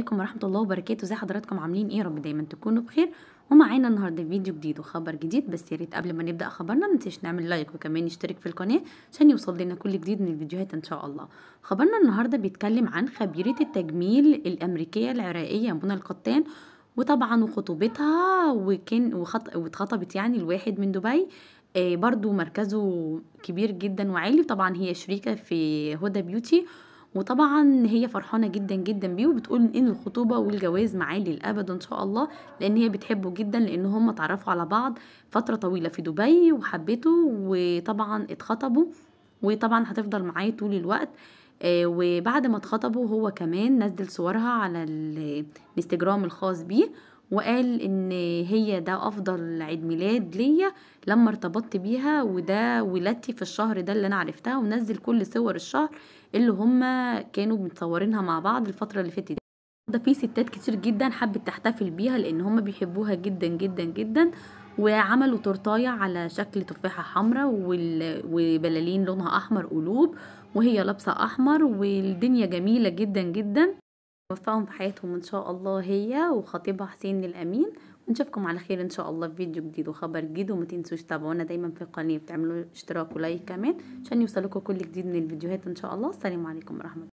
عليكم ورحمة الله وبركاته زي حضراتكم عاملين ايه رب دايما تكونوا بخير ومعانا النهاردة فيديو جديد وخبر جديد بس يا ريت قبل ما نبدأ خبرنا منتنساش نعمل لايك وكمان نشترك في القناة عشان يوصل لنا كل جديد من الفيديوهات ان شاء الله خبرنا النهاردة بيتكلم عن خبيرة التجميل الامريكية العراقية منى القطان وطبعا وخطوبتها وكان وخط... واتخطبت يعني الواحد من دبي آه، برضو مركزه كبير جدا وعالي وطبعا هي شريكة في هدى بيوتي وطبعا هي فرحانه جدا جدا بيه وبتقول ان الخطوبه والجواز معاه للابد ان شاء الله لان هي بتحبه جدا لان هم اتعرفوا على بعض فتره طويله في دبي وحبته وطبعا اتخطبوا وطبعا هتفضل معاه طول الوقت آه، وبعد ما اتخطبوا هو كمان نزل صورها على الانستجرام الخاص بيه وقال ان هي ده افضل عيد ميلاد ليا لما ارتبطت بيها وده ولادتي في الشهر ده اللي انا عرفتها ونزل كل صور الشهر اللي هما كانوا متصورينها مع بعض الفتره اللي فاتت ده في ستات كتير جدا حبت تحتفل بيها لان هما بيحبوها جدا جدا جدا وعملوا تورتايه على شكل تفاحه حمراء وبلالين لونها احمر قلوب وهي لابسه احمر والدنيا جميله جدا جدا يوفقهم في حياتهم ان شاء الله هي وخطيبها حسين الامين ونشوفكم على خير ان شاء الله في فيديو جديد وخبر جديد وما تنسوش تابعونا دايما في القناه وتعملوا اشتراك ولايك كمان عشان يوصلكم كل جديد من الفيديوهات ان شاء الله السلام عليكم ورحمه